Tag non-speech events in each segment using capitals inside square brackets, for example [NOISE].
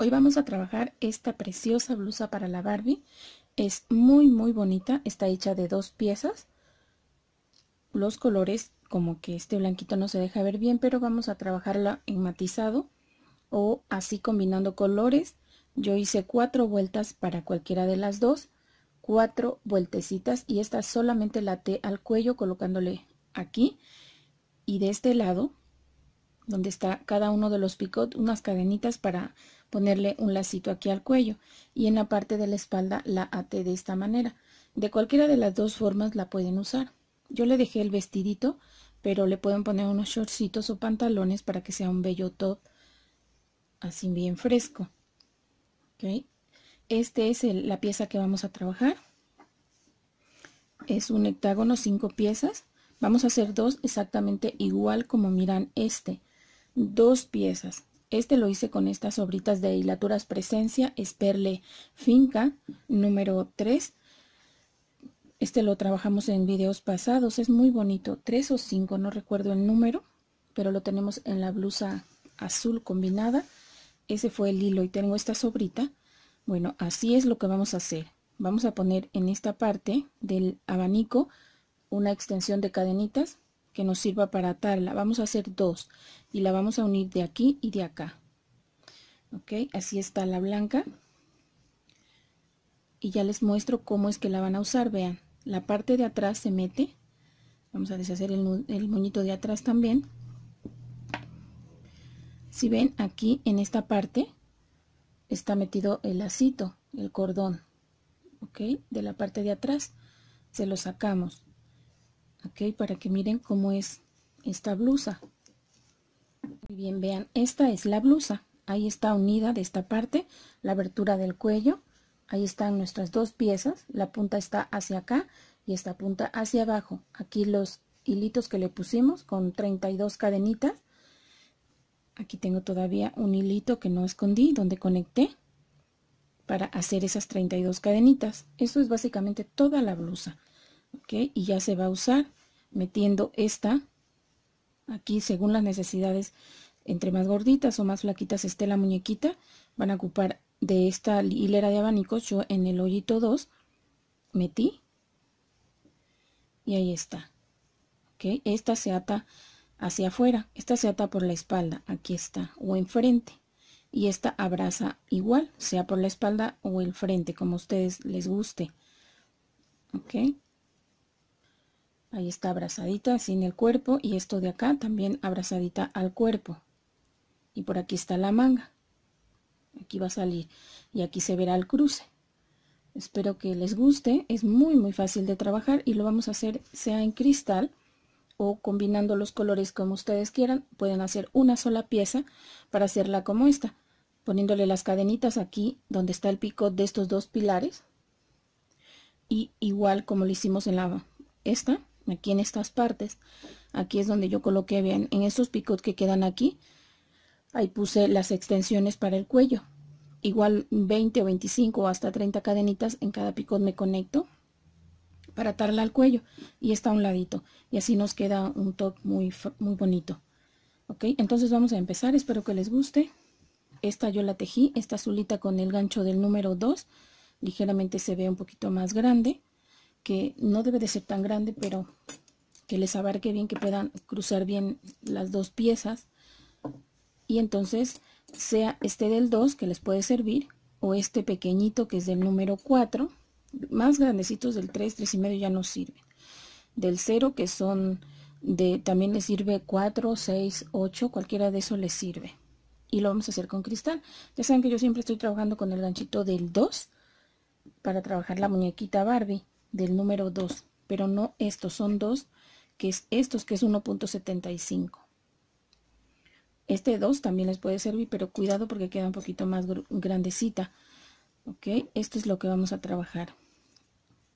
Hoy vamos a trabajar esta preciosa blusa para la Barbie. Es muy muy bonita, está hecha de dos piezas. Los colores, como que este blanquito no se deja ver bien, pero vamos a trabajarla en matizado o así combinando colores. Yo hice cuatro vueltas para cualquiera de las dos, cuatro vueltecitas y esta solamente la al cuello colocándole aquí y de este lado donde está cada uno de los picot unas cadenitas para ponerle un lacito aquí al cuello y en la parte de la espalda la ate de esta manera. De cualquiera de las dos formas la pueden usar. Yo le dejé el vestidito, pero le pueden poner unos shortcitos o pantalones para que sea un bello top así bien fresco. ¿Okay? Este es la pieza que vamos a trabajar. Es un hectágono, cinco piezas. Vamos a hacer dos exactamente igual como miran este. Dos piezas. Este lo hice con estas sobritas de hilaturas presencia, esperle finca, número 3. Este lo trabajamos en videos pasados, es muy bonito, 3 o 5, no recuerdo el número, pero lo tenemos en la blusa azul combinada. Ese fue el hilo y tengo esta sobrita. Bueno, así es lo que vamos a hacer. Vamos a poner en esta parte del abanico una extensión de cadenitas que nos sirva para atarla. Vamos a hacer dos y la vamos a unir de aquí y de acá. Ok, así está la blanca. Y ya les muestro cómo es que la van a usar. Vean, la parte de atrás se mete. Vamos a deshacer el, el moñito de atrás también. Si ven, aquí en esta parte está metido el lacito, el cordón, ¿ok? De la parte de atrás se lo sacamos ok para que miren cómo es esta blusa muy bien vean esta es la blusa ahí está unida de esta parte la abertura del cuello ahí están nuestras dos piezas la punta está hacia acá y esta punta hacia abajo aquí los hilitos que le pusimos con 32 cadenitas aquí tengo todavía un hilito que no escondí donde conecté para hacer esas 32 cadenitas eso es básicamente toda la blusa y ya se va a usar metiendo esta aquí según las necesidades entre más gorditas o más flaquitas esté la muñequita van a ocupar de esta hilera de abanicos yo en el hoyito 2 metí y ahí está ok esta se ata hacia afuera esta se ata por la espalda aquí está o enfrente y esta abraza igual sea por la espalda o el frente como ustedes les guste Ahí está abrazadita sin el cuerpo y esto de acá también abrazadita al cuerpo. Y por aquí está la manga. Aquí va a salir y aquí se verá el cruce. Espero que les guste, es muy muy fácil de trabajar y lo vamos a hacer sea en cristal o combinando los colores como ustedes quieran. Pueden hacer una sola pieza para hacerla como esta, poniéndole las cadenitas aquí donde está el pico de estos dos pilares. Y igual como lo hicimos en la esta, aquí en estas partes. Aquí es donde yo coloqué, bien en estos picot que quedan aquí, ahí puse las extensiones para el cuello. Igual 20 o 25 o hasta 30 cadenitas en cada picot me conecto para atarla al cuello y está a un ladito. Y así nos queda un top muy, muy bonito. Ok, entonces vamos a empezar, espero que les guste. Esta yo la tejí, esta azulita con el gancho del número 2, ligeramente se ve un poquito más grande que no debe de ser tan grande, pero que les abarque bien, que puedan cruzar bien las dos piezas. Y entonces, sea este del 2 que les puede servir, o este pequeñito que es del número 4, más grandecitos del 3, 3 y medio ya no sirven. Del 0 que son de, también les sirve 4, 6, 8, cualquiera de eso les sirve. Y lo vamos a hacer con cristal. Ya saben que yo siempre estoy trabajando con el ganchito del 2 para trabajar la muñequita Barbie del número 2, pero no estos, son dos, que es estos, que es 1.75. Este 2 también les puede servir, pero cuidado porque queda un poquito más grandecita. ¿Ok? Esto es lo que vamos a trabajar.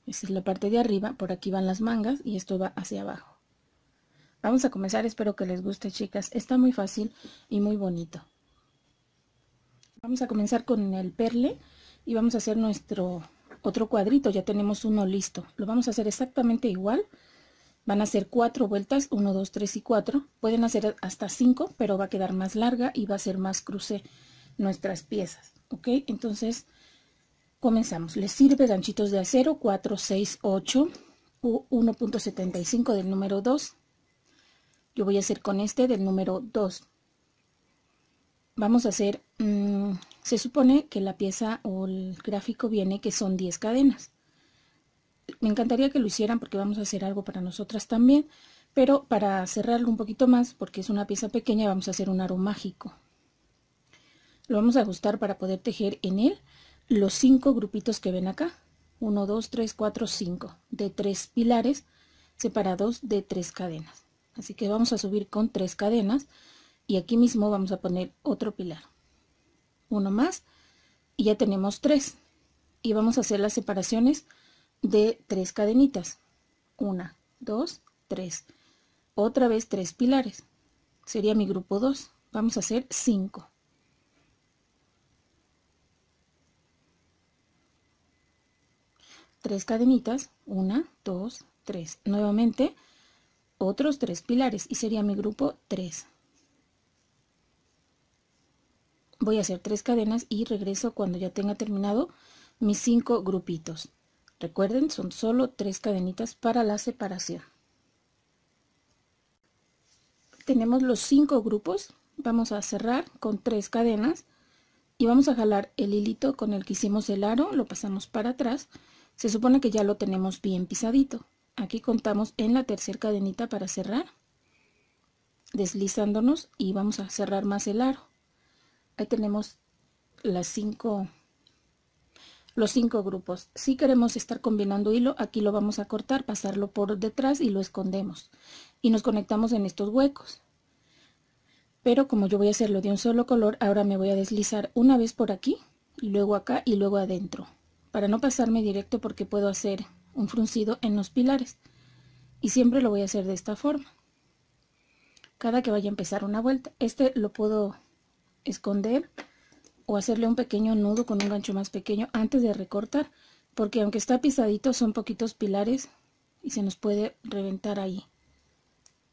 Esta es la parte de arriba, por aquí van las mangas y esto va hacia abajo. Vamos a comenzar, espero que les guste chicas. Está muy fácil y muy bonito. Vamos a comenzar con el perle y vamos a hacer nuestro otro cuadrito, ya tenemos uno listo. Lo vamos a hacer exactamente igual. Van a ser cuatro vueltas, 1, 2, 3 y 4. Pueden hacer hasta 5, pero va a quedar más larga y va a ser más cruce nuestras piezas. ¿Ok? Entonces, comenzamos. Les sirve ganchitos de acero, 4, 6, 8, 1.75 del número 2. Yo voy a hacer con este del número 2 vamos a hacer, mm, se supone que la pieza o el gráfico viene que son 10 cadenas. Me encantaría que lo hicieran porque vamos a hacer algo para nosotras también, pero para cerrarlo un poquito más, porque es una pieza pequeña, vamos a hacer un aro mágico. Lo vamos a ajustar para poder tejer en él los 5 grupitos que ven acá. 1, 2, 3, 4, 5 de 3 pilares separados de 3 cadenas. Así que vamos a subir con 3 cadenas y aquí mismo vamos a poner otro pilar uno más y ya tenemos tres y vamos a hacer las separaciones de tres cadenitas una dos tres otra vez tres pilares sería mi grupo 2 vamos a hacer cinco. tres cadenitas una, dos, tres, nuevamente otros tres pilares y sería mi grupo 3 voy a hacer tres cadenas y regreso cuando ya tenga terminado mis cinco grupitos recuerden son solo tres cadenitas para la separación tenemos los cinco grupos vamos a cerrar con tres cadenas y vamos a jalar el hilito con el que hicimos el aro lo pasamos para atrás se supone que ya lo tenemos bien pisadito aquí contamos en la tercera cadenita para cerrar deslizándonos y vamos a cerrar más el aro Ahí tenemos las cinco, los cinco grupos. Si queremos estar combinando hilo, aquí lo vamos a cortar, pasarlo por detrás y lo escondemos. Y nos conectamos en estos huecos. Pero como yo voy a hacerlo de un solo color, ahora me voy a deslizar una vez por aquí, luego acá y luego adentro. Para no pasarme directo porque puedo hacer un fruncido en los pilares. Y siempre lo voy a hacer de esta forma. Cada que vaya a empezar una vuelta. Este lo puedo esconder o hacerle un pequeño nudo con un gancho más pequeño antes de recortar porque aunque está pisadito son poquitos pilares y se nos puede reventar ahí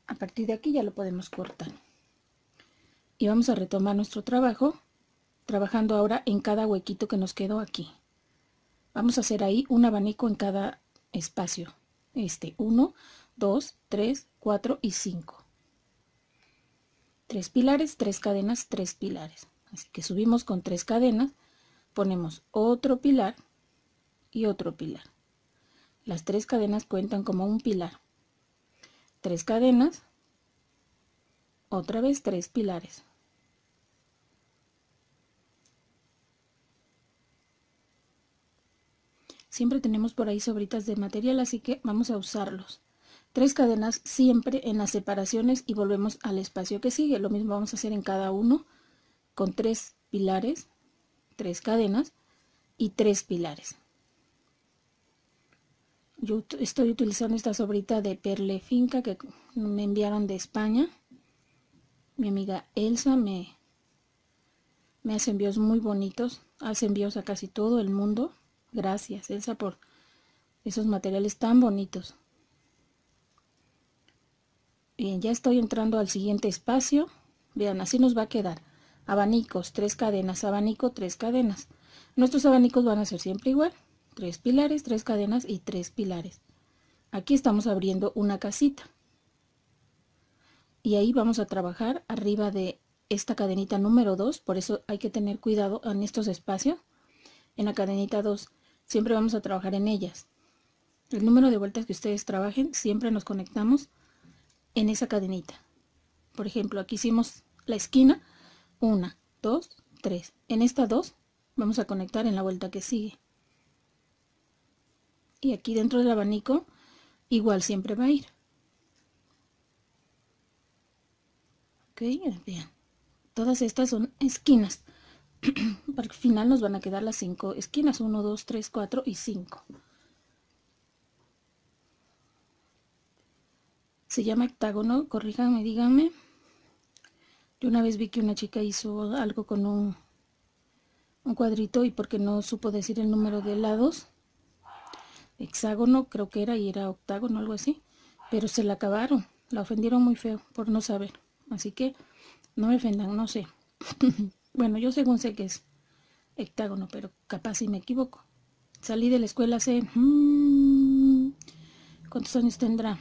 a partir de aquí ya lo podemos cortar y vamos a retomar nuestro trabajo trabajando ahora en cada huequito que nos quedó aquí vamos a hacer ahí un abanico en cada espacio este 1 2 3 4 y 5 Tres pilares, tres cadenas, tres pilares. Así que subimos con tres cadenas, ponemos otro pilar y otro pilar. Las tres cadenas cuentan como un pilar. Tres cadenas, otra vez tres pilares. Siempre tenemos por ahí sobritas de material, así que vamos a usarlos tres cadenas siempre en las separaciones y volvemos al espacio que sigue. Lo mismo vamos a hacer en cada uno con tres pilares, tres cadenas y tres pilares. Yo estoy utilizando esta sobrita de Perle Finca que me enviaron de España. Mi amiga Elsa me, me hace envíos muy bonitos. Hace envíos a casi todo el mundo. Gracias Elsa por esos materiales tan bonitos. Bien, ya estoy entrando al siguiente espacio. Vean, así nos va a quedar. Abanicos, tres cadenas, abanico, tres cadenas. Nuestros abanicos van a ser siempre igual. Tres pilares, tres cadenas y tres pilares. Aquí estamos abriendo una casita. Y ahí vamos a trabajar arriba de esta cadenita número 2. Por eso hay que tener cuidado en estos espacios. En la cadenita 2 siempre vamos a trabajar en ellas. El número de vueltas que ustedes trabajen, siempre nos conectamos en esa cadenita. Por ejemplo, aquí hicimos la esquina, 1 dos, tres. En esta dos vamos a conectar en la vuelta que sigue. Y aquí dentro del abanico igual siempre va a ir. Ok, Todas estas son esquinas. [CLEARS THROAT] Para el final nos van a quedar las cinco esquinas. 1, 2, 3, 4 y 5. se llama hectágono, corríjame, díganme. Yo una vez vi que una chica hizo algo con un, cuadrito y porque no supo decir el número de lados, hexágono creo que era y era octágono, algo así, pero se la acabaron, la ofendieron muy feo por no saber, así que no me ofendan, no sé. [LAUGHS] bueno, yo según sé que es hectágono, pero capaz si me equivoco. Salí de la escuela hace... Mm, ¿Cuántos años tendrá?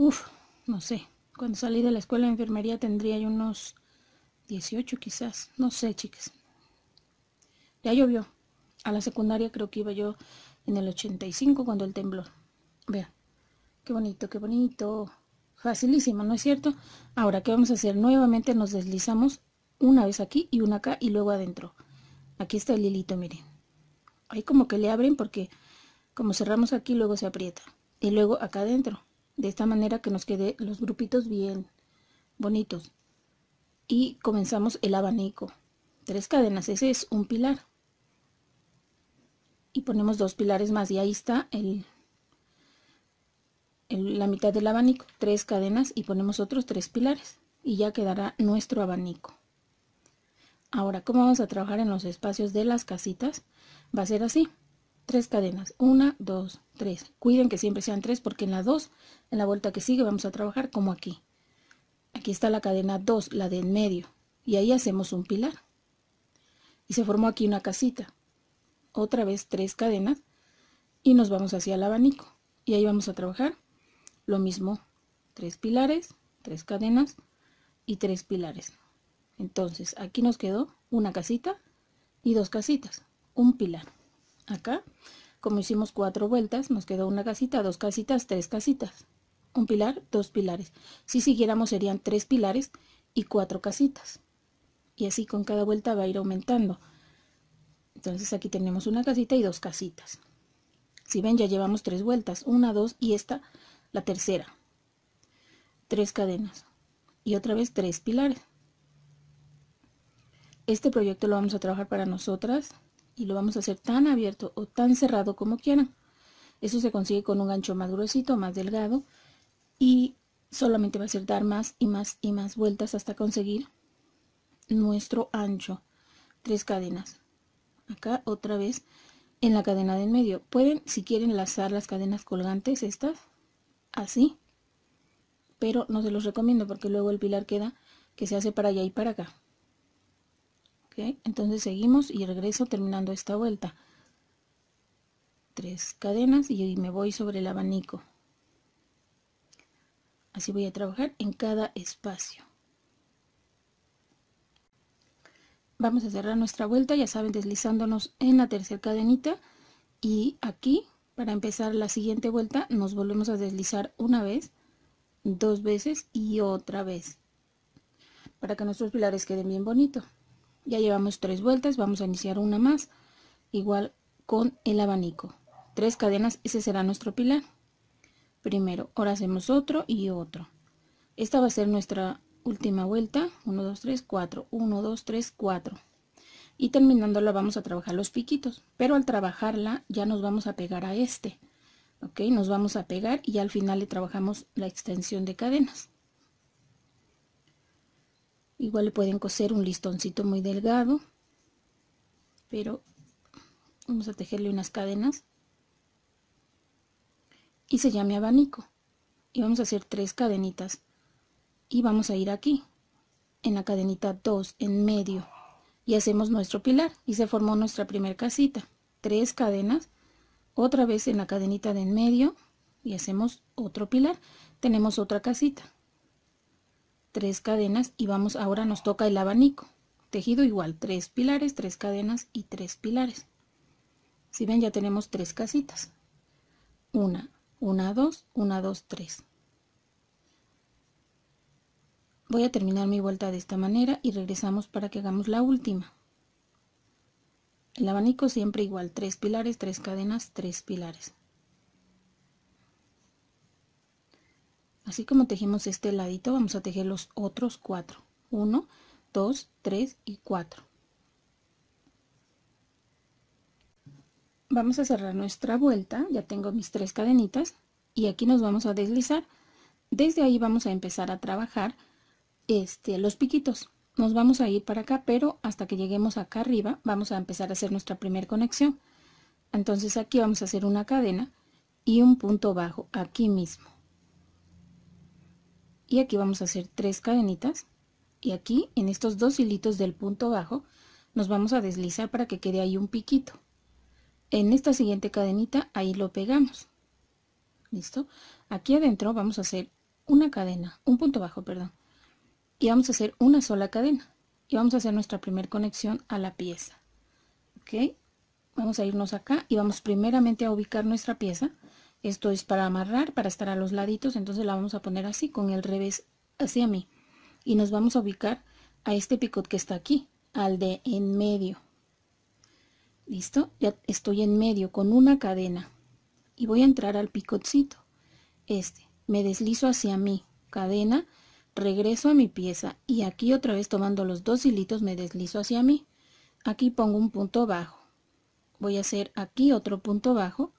Uf, no sé, cuando salí de la escuela de enfermería tendría yo unos 18 quizás, no sé, chicas. Ya llovió. A la secundaria creo que iba yo en el 85 cuando el temblor. Vean, qué bonito, qué bonito. Facilísimo, ¿no es cierto? Ahora, ¿qué vamos a hacer? Nuevamente nos deslizamos una vez aquí y una acá y luego adentro. Aquí está el hilito, miren. Ahí como que le abren porque como cerramos aquí, luego se aprieta. Y luego acá adentro de esta manera que nos quede los grupitos bien bonitos y comenzamos el abanico tres cadenas ese es un pilar y ponemos dos pilares más y ahí está el, la mitad del abanico tres cadenas y ponemos otros tres pilares y ya quedará nuestro abanico ahora ¿cómo vamos a trabajar en los espacios de las casitas va a ser así tres cadenas. Una, dos, tres. Cuiden que siempre sean tres porque en la dos, en la vuelta que sigue, vamos a trabajar como aquí. Aquí está la cadena 2, la de en medio. Y ahí hacemos un pilar. Y se formó aquí una casita. Otra vez tres cadenas. Y nos vamos hacia el abanico. Y ahí vamos a trabajar lo mismo. Tres pilares, tres cadenas y tres pilares. Entonces, aquí nos quedó una casita y dos casitas. Un pilar acá, como hicimos cuatro vueltas, nos quedó una casita, dos casitas, tres casitas. Un pilar, dos pilares. Si siguiéramos serían tres pilares y cuatro casitas. Y así con cada vuelta va a ir aumentando. Entonces aquí tenemos una casita y dos casitas. Si ven, ya llevamos tres vueltas. Una, dos y esta, la tercera. Tres cadenas. Y otra vez tres pilares. Este proyecto lo vamos a trabajar para nosotras y lo vamos a hacer tan abierto o tan cerrado como quieran. Eso se consigue con un gancho más gruesito, más delgado y solamente va a ser dar más y más y más vueltas hasta conseguir nuestro ancho. Tres cadenas. Acá otra vez en la cadena en medio. Pueden, si quieren, lazar las cadenas colgantes, estas, así. Pero no se los recomiendo porque luego el pilar queda que se hace para allá y para acá entonces seguimos y regreso terminando esta vuelta tres cadenas y me voy sobre el abanico así voy a trabajar en cada espacio vamos a cerrar nuestra vuelta ya saben deslizándonos en la tercera cadenita y aquí para empezar la siguiente vuelta nos volvemos a deslizar una vez dos veces y otra vez para que nuestros pilares queden bien bonitos ya llevamos tres vueltas vamos a iniciar una más igual con el abanico tres cadenas ese será nuestro pilar primero ahora hacemos otro y otro esta va a ser nuestra última vuelta 1 2 3 4 1 2 3 4 y terminándola vamos a trabajar los piquitos pero al trabajarla ya nos vamos a pegar a este ok nos vamos a pegar y al final le trabajamos la extensión de cadenas igual le pueden coser un listoncito muy delgado pero vamos a tejerle unas cadenas y se llame abanico y vamos a hacer tres cadenitas y vamos a ir aquí en la cadenita 2 en medio y hacemos nuestro pilar y se formó nuestra primera casita tres cadenas otra vez en la cadenita de en medio y hacemos otro pilar tenemos otra casita tres cadenas y vamos ahora nos toca el abanico tejido igual tres pilares tres cadenas y tres pilares si ven ya tenemos tres casitas una una dos una dos tres voy a terminar mi vuelta de esta manera y regresamos para que hagamos la última el abanico siempre igual tres pilares tres cadenas tres pilares Así como tejimos este ladito, vamos a tejer los otros cuatro. Uno, dos, tres y cuatro. Vamos a cerrar nuestra vuelta, ya tengo mis tres cadenitas y aquí nos vamos a deslizar. Desde ahí vamos a empezar a trabajar este, los piquitos. Nos vamos a ir para acá, pero hasta que lleguemos acá arriba vamos a empezar a hacer nuestra primera conexión. Entonces aquí vamos a hacer una cadena y un punto bajo aquí mismo y aquí vamos a hacer tres cadenitas y aquí en estos dos hilitos del punto bajo nos vamos a deslizar para que quede ahí un piquito en esta siguiente cadenita ahí lo pegamos listo aquí adentro vamos a hacer una cadena un punto bajo perdón y vamos a hacer una sola cadena y vamos a hacer nuestra primera conexión a la pieza ok vamos a irnos acá y vamos primeramente a ubicar nuestra pieza esto es para amarrar, para estar a los laditos, entonces la vamos a poner así, con el revés hacia mí. Y nos vamos a ubicar a este picot que está aquí, al de en medio. ¿Listo? Ya estoy en medio con una cadena. Y voy a entrar al picotcito. Este. Me deslizo hacia mí. Cadena. Regreso a mi pieza. Y aquí otra vez tomando los dos hilitos me deslizo hacia mí. Aquí pongo un punto bajo. Voy a hacer aquí otro punto bajo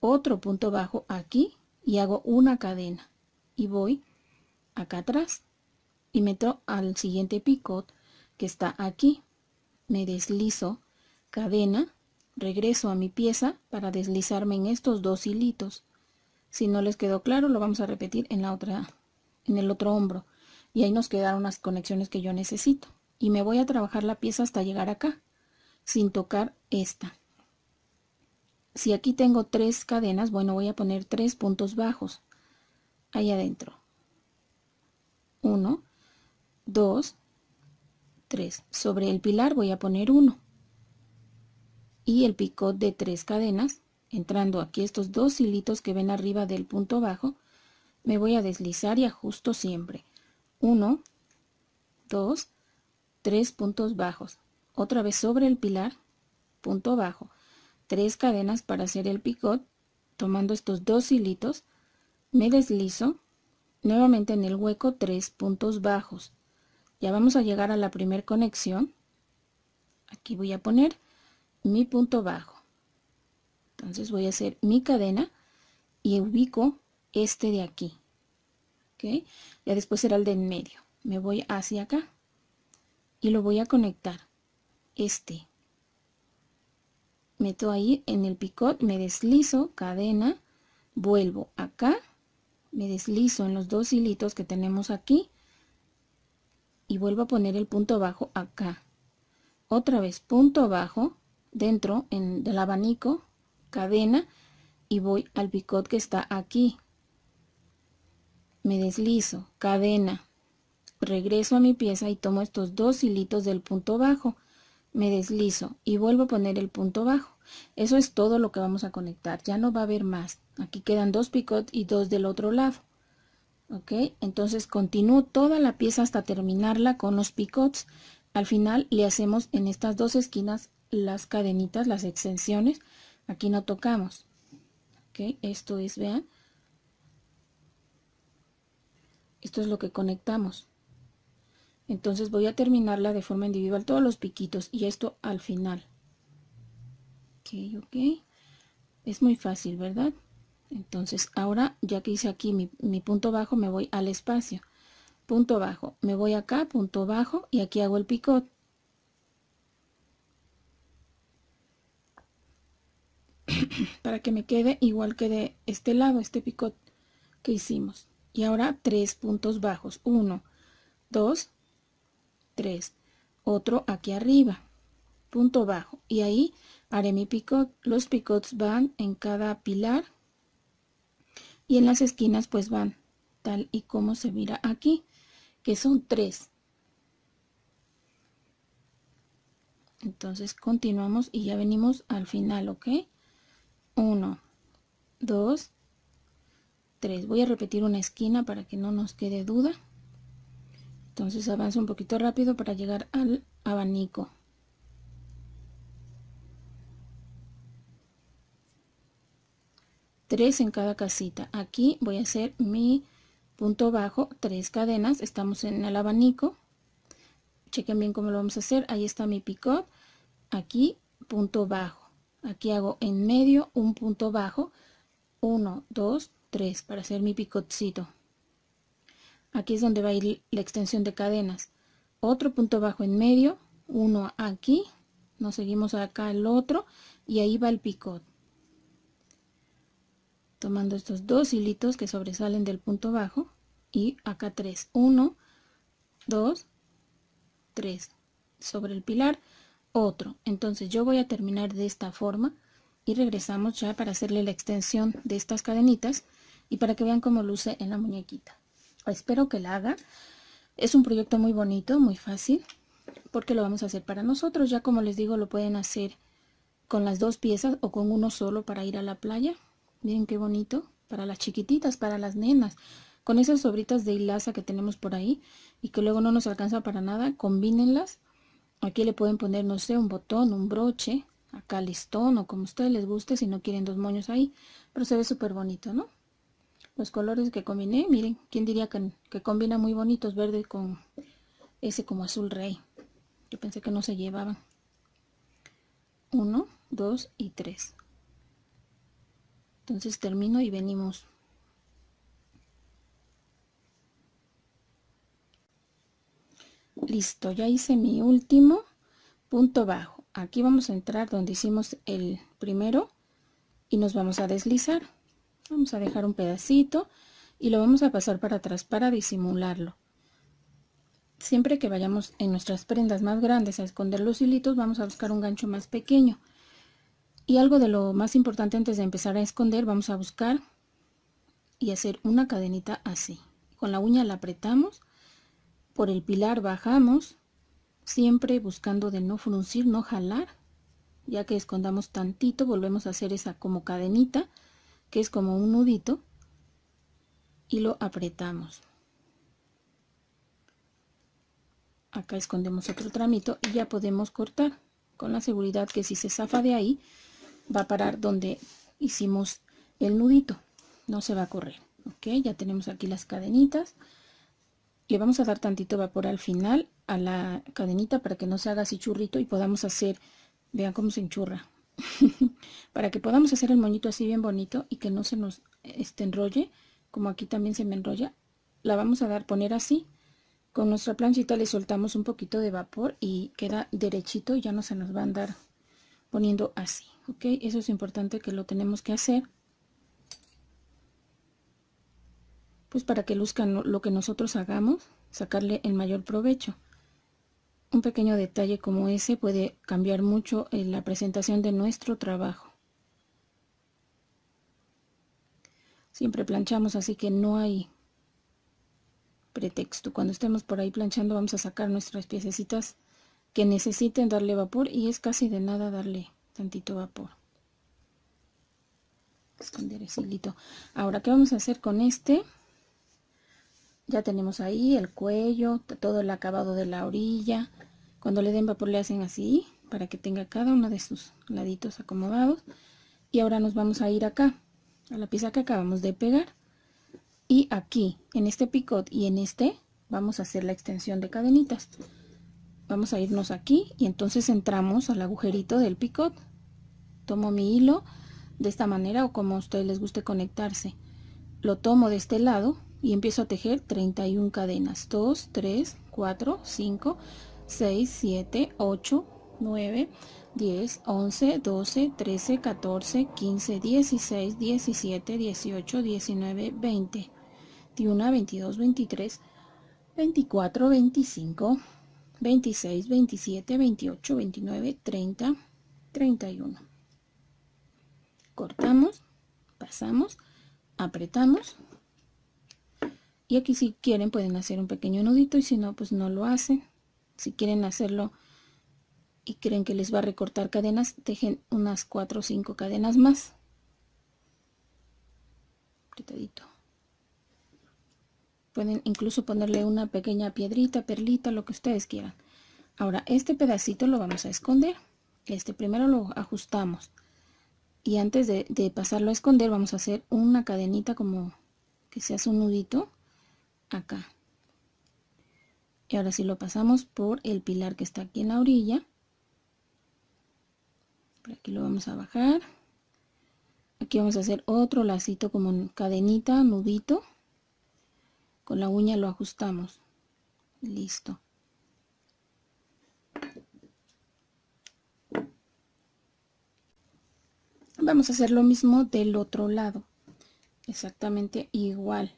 otro punto bajo aquí y hago una cadena y voy acá atrás y meto al siguiente picot que está aquí me deslizo cadena regreso a mi pieza para deslizarme en estos dos hilitos si no les quedó claro lo vamos a repetir en la otra en el otro hombro y ahí nos quedaron las conexiones que yo necesito y me voy a trabajar la pieza hasta llegar acá sin tocar esta si aquí tengo tres cadenas, bueno, voy a poner tres puntos bajos ahí adentro. Uno, dos, tres. Sobre el pilar voy a poner uno. Y el picot de tres cadenas, entrando aquí estos dos hilitos que ven arriba del punto bajo, me voy a deslizar y ajusto siempre. Uno, dos, tres puntos bajos. Otra vez sobre el pilar, punto bajo tres cadenas para hacer el picot, tomando estos dos hilitos, me deslizo nuevamente en el hueco tres puntos bajos. Ya vamos a llegar a la primera conexión. Aquí voy a poner mi punto bajo. Entonces voy a hacer mi cadena y ubico este de aquí. Ya después será el de en medio. Me voy hacia acá y lo voy a conectar. Este meto ahí en el picot, me deslizo, cadena, vuelvo acá, me deslizo en los dos hilitos que tenemos aquí y vuelvo a poner el punto bajo acá. Otra vez punto bajo dentro en, del abanico, cadena y voy al picot que está aquí. Me deslizo, cadena, regreso a mi pieza y tomo estos dos hilitos del punto bajo me deslizo y vuelvo a poner el punto bajo. Eso es todo lo que vamos a conectar, ya no va a haber más. Aquí quedan dos picots y dos del otro lado. ¿Ok? Entonces continúo toda la pieza hasta terminarla con los picots. Al final le hacemos en estas dos esquinas las cadenitas, las extensiones. Aquí no tocamos. ¿Ok? Esto es, vean. Esto es lo que conectamos. Entonces voy a terminarla de forma individual, todos los piquitos y esto al final. Ok, ok. Es muy fácil, ¿verdad? Entonces ahora ya que hice aquí mi, punto bajo me voy al espacio. Punto bajo, me voy acá, punto bajo y aquí hago el picot. [CLEARS THROAT] para que me quede igual que de este lado, este picot que hicimos. Y ahora tres puntos bajos. Uno, dos... 3, otro aquí arriba, punto bajo, y ahí haré mi picot. Los picots van en cada pilar y en las esquinas pues van tal y como se mira aquí, que son 3. Entonces continuamos y ya venimos al final, ¿ok? 1, 2, 3. Voy a repetir una esquina para que no nos quede duda. Entonces avanza un poquito rápido para llegar al abanico. Tres en cada casita. Aquí voy a hacer mi punto bajo, tres cadenas. Estamos en el abanico. Chequen bien cómo lo vamos a hacer. Ahí está mi picot. Aquí punto bajo. Aquí hago en medio un punto bajo. 1, dos, tres para hacer mi picotcito. Aquí es donde va a ir la extensión de cadenas. Otro punto bajo en medio, uno aquí, nos seguimos acá al otro y ahí va el picot. Tomando estos dos hilitos que sobresalen del punto bajo y acá tres. Uno, dos, tres. Sobre el pilar, otro. Entonces yo voy a terminar de esta forma y regresamos ya para hacerle la extensión de estas cadenitas y para que vean cómo luce en la muñequita. Espero que la haga. Es un proyecto muy bonito, muy fácil, porque lo vamos a hacer para nosotros. Ya como les digo, lo pueden hacer con las dos piezas o con uno solo para ir a la playa. Miren qué bonito, para las chiquititas, para las nenas. Con esas sobritas de hilaza que tenemos por ahí y que luego no nos alcanza para nada, combínenlas. Aquí le pueden poner, no sé, un botón, un broche, acá listón o como a ustedes les guste si no quieren dos moños ahí. Pero se ve súper bonito, ¿no? los colores que combiné, miren, quién diría que, combina muy bonitos verde con ese como azul rey. Yo pensé que no se llevaban. Uno, dos y tres. Entonces termino y venimos. Listo, ya hice mi último punto bajo. Aquí vamos a entrar donde hicimos el primero y nos vamos a deslizar. Vamos a dejar un pedacito y lo vamos a pasar para atrás para disimularlo. Siempre que vayamos en nuestras prendas más grandes a esconder los hilitos, vamos a buscar un gancho más pequeño. Y algo de lo más importante antes de empezar a esconder, vamos a buscar y hacer una cadenita así. Con la uña la apretamos, por el pilar bajamos, siempre buscando de no fruncir, no jalar. Ya que escondamos tantito, volvemos a hacer esa como cadenita que es como un nudito, y lo apretamos. Acá escondemos otro tramito y ya podemos cortar con la seguridad que si se zafa de ahí va a parar donde hicimos el nudito, no se va a correr. Ok, ya tenemos aquí las cadenitas. Le vamos a dar tantito vapor al final a la cadenita para que no se haga así churrito y podamos hacer, vean cómo se enchurra, [LAUGHS] para que podamos hacer el moñito así bien bonito y que no se nos esté enrolle, como aquí también se me enrolla, la vamos a dar poner así. Con nuestra planchita le soltamos un poquito de vapor y queda derechito y ya no se nos va a andar poniendo así, ¿ok? Eso es importante que lo tenemos que hacer. Pues para que luzcan lo que nosotros hagamos, sacarle el mayor provecho. Un pequeño detalle como ese puede cambiar mucho en eh, la presentación de nuestro trabajo. Siempre planchamos, así que no hay pretexto. Cuando estemos por ahí planchando vamos a sacar nuestras piececitas que necesiten darle vapor y es casi de nada darle tantito vapor. Ahora, ¿qué vamos a hacer con este? Ya tenemos ahí el cuello, todo el acabado de la orilla. Cuando le den vapor le hacen así para que tenga cada uno de sus laditos acomodados. Y ahora nos vamos a ir acá, a la pieza que acabamos de pegar. Y aquí, en este picot y en este, vamos a hacer la extensión de cadenitas. Vamos a irnos aquí y entonces entramos al agujerito del picot. Tomo mi hilo de esta manera o como a ustedes les guste conectarse. Lo tomo de este lado y empiezo a tejer 31 cadenas 2 3 4 5 6 7 8 9 10 11 12 13 14 15 16 17 18 19 20 21 22 23 24 25 26 27 28 29 30 31 cortamos pasamos apretamos y aquí si quieren pueden hacer un pequeño nudito y si no pues no lo hacen si quieren hacerlo y creen que les va a recortar cadenas dejen unas 4 o 5 cadenas más apretadito pueden incluso ponerle una pequeña piedrita perlita lo que ustedes quieran ahora este pedacito lo vamos a esconder este primero lo ajustamos y antes de, de pasarlo a esconder vamos a hacer una cadenita como que se hace un nudito acá y ahora si lo pasamos por el pilar que está aquí en la orilla aquí lo vamos a bajar aquí vamos a hacer otro lacito como cadenita nudito con la uña lo ajustamos listo vamos a hacer lo mismo del otro lado exactamente igual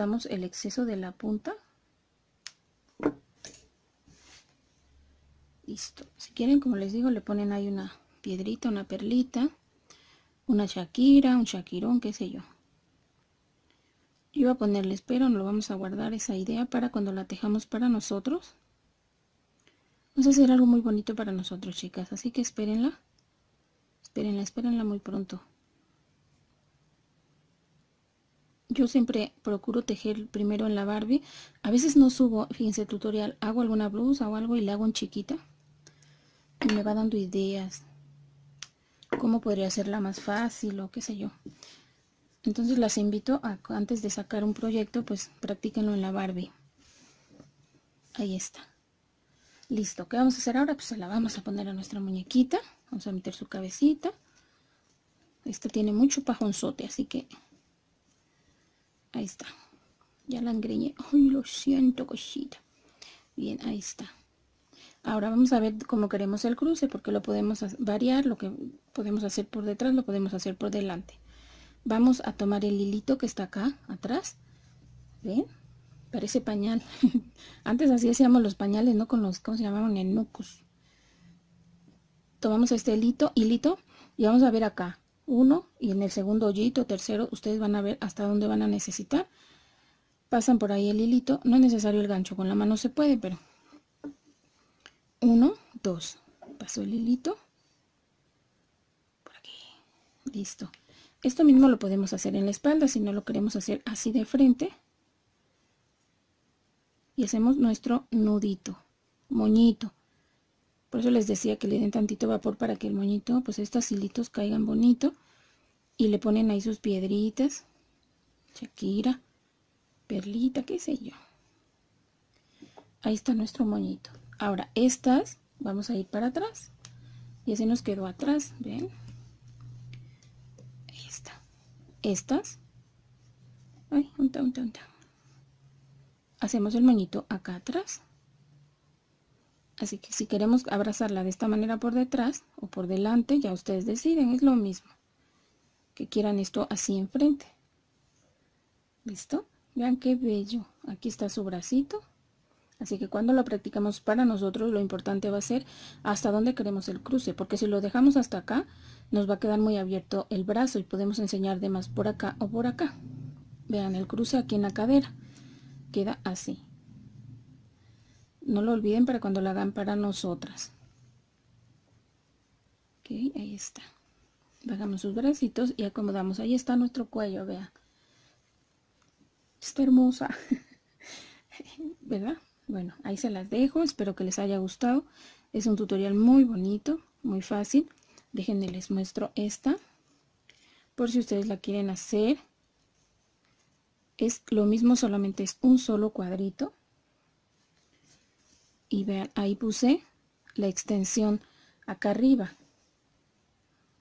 damos el exceso de la punta listo si quieren como les digo le ponen ahí una piedrita una perlita una shakira un shakirón qué sé yo yo voy a ponerle espero, no lo vamos a guardar esa idea para cuando la tejamos para nosotros vamos a hacer algo muy bonito para nosotros chicas así que espérenla espérenla espérenla muy pronto yo siempre procuro tejer primero en la Barbie. A veces no subo, fíjense, tutorial. Hago alguna blusa o algo y le hago en chiquita. Y me va dando ideas. Cómo podría hacerla más fácil o qué sé yo. Entonces las invito a, antes de sacar un proyecto, pues practíquenlo en la Barbie. Ahí está. Listo. ¿Qué vamos a hacer ahora? Pues la vamos a poner a nuestra muñequita. Vamos a meter su cabecita. Esta tiene mucho pajonzote, así que Ahí está. Ya la engreñé. Ay, lo siento, cosita. Bien, ahí está. Ahora vamos a ver cómo queremos el cruce, porque lo podemos variar, lo que podemos hacer por detrás, lo podemos hacer por delante. Vamos a tomar el hilito que está acá, atrás. ¿Ven? Parece pañal. [LAUGHS] Antes así hacíamos los pañales, ¿no? Con los, ¿cómo se llamaban? Enucos. Tomamos este hilito, hilito y vamos a ver acá uno y en el segundo hoyito, tercero, ustedes van a ver hasta dónde van a necesitar. Pasan por ahí el hilito, no es necesario el gancho, con la mano se puede, pero Uno, dos, paso el hilito, por aquí, listo. Esto mismo lo podemos hacer en la espalda, si no lo queremos hacer así de frente. Y hacemos nuestro nudito, moñito les decía que le den tantito vapor para que el moñito, pues estos hilitos caigan bonito. Y le ponen ahí sus piedritas. Shakira, perlita, qué sé yo. Ahí está nuestro moñito. Ahora, estas vamos a ir para atrás. Y así nos quedó atrás, ¿ven? Ahí Estas. Hacemos el moñito acá atrás. Así que si queremos abrazarla de esta manera por detrás o por delante, ya ustedes deciden, es lo mismo. Que quieran esto así enfrente. ¿Listo? Vean qué bello. Aquí está su bracito. Así que cuando lo practicamos para nosotros, lo importante va a ser hasta dónde queremos el cruce. Porque si lo dejamos hasta acá, nos va a quedar muy abierto el brazo y podemos enseñar de más por acá o por acá. Vean el cruce aquí en la cadera. Queda así no lo olviden para cuando la hagan para nosotras. Ok, ahí está. Bajamos sus bracitos y acomodamos. Ahí está nuestro cuello, vea. Está hermosa. [LAUGHS] ¿Verdad? Bueno, ahí se las dejo. Espero que les haya gustado. Es un tutorial muy bonito, muy fácil. Déjenme les muestro esta. Por si ustedes la quieren hacer. Es lo mismo, solamente es un solo cuadrito y vean, ahí puse la extensión acá arriba.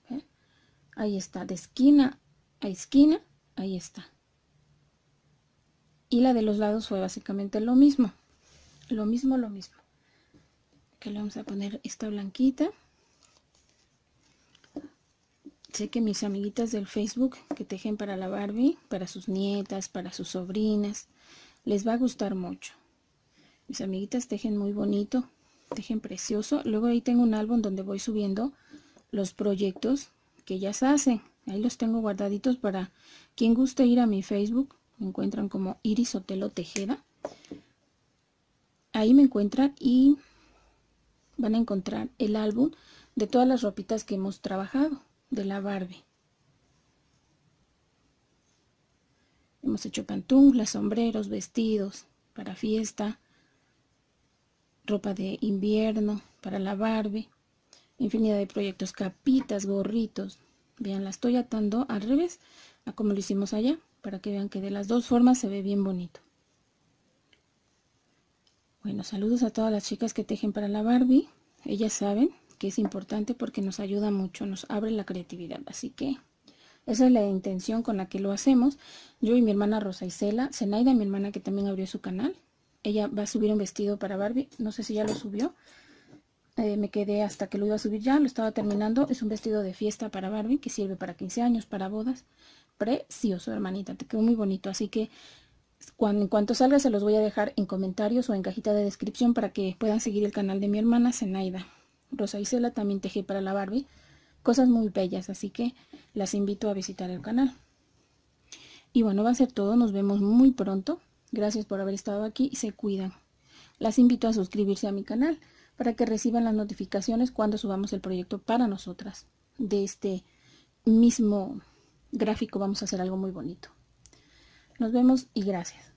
¿Eh? Ahí está, de esquina a esquina, ahí está. Y la de los lados fue básicamente lo mismo. Lo mismo, lo mismo. que le vamos a poner esta blanquita. Sé que mis amiguitas del Facebook que tejen para la Barbie, para sus nietas, para sus sobrinas, les va a gustar mucho. Mis amiguitas tejen muy bonito, tejen precioso. Luego ahí tengo un álbum donde voy subiendo los proyectos que ellas hacen. Ahí los tengo guardaditos para quien guste ir a mi Facebook. Me encuentran como Iris Otelo Tejeda. Ahí me encuentran y van a encontrar el álbum de todas las ropitas que hemos trabajado de la Barbie. Hemos hecho pantuflas, sombreros, vestidos para fiesta, ropa de invierno para la Barbie, infinidad de proyectos, capitas, gorritos. Vean, la estoy atando al revés, a como lo hicimos allá, para que vean que de las dos formas se ve bien bonito. Bueno, saludos a todas las chicas que tejen para la Barbie. Ellas saben que es importante porque nos ayuda mucho, nos abre la creatividad. Así que esa es la intención con la que lo hacemos. Yo y mi hermana Rosa y cela Zenaida, mi hermana que también abrió su canal, ella va a subir un vestido para Barbie. No sé si ya lo subió. Eh, me quedé hasta que lo iba a subir ya. Lo estaba terminando. Es un vestido de fiesta para Barbie que sirve para 15 años, para bodas. Precioso, hermanita. Te quedó muy bonito. Así que cuando, en cuanto salga se los voy a dejar en comentarios o en cajita de descripción para que puedan seguir el canal de mi hermana Zenaida. Rosa Isela también tejé para la Barbie cosas muy bellas, así que las invito a visitar el canal. Y bueno, va a ser todo, nos vemos muy pronto. Gracias por haber estado aquí y se cuidan. Las invito a suscribirse a mi canal para que reciban las notificaciones cuando subamos el proyecto para nosotras. De este mismo gráfico vamos a hacer algo muy bonito. Nos vemos y gracias.